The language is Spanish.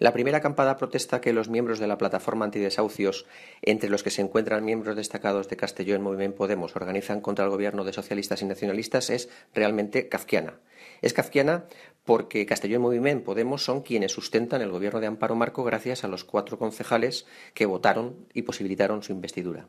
La primera acampada protesta que los miembros de la plataforma antidesahucios, entre los que se encuentran miembros destacados de Castellón Movimiento Podemos, organizan contra el gobierno de socialistas y nacionalistas es realmente kafkiana. Es kafkiana porque Castellón Movimiento Podemos son quienes sustentan el gobierno de Amparo Marco gracias a los cuatro concejales que votaron y posibilitaron su investidura.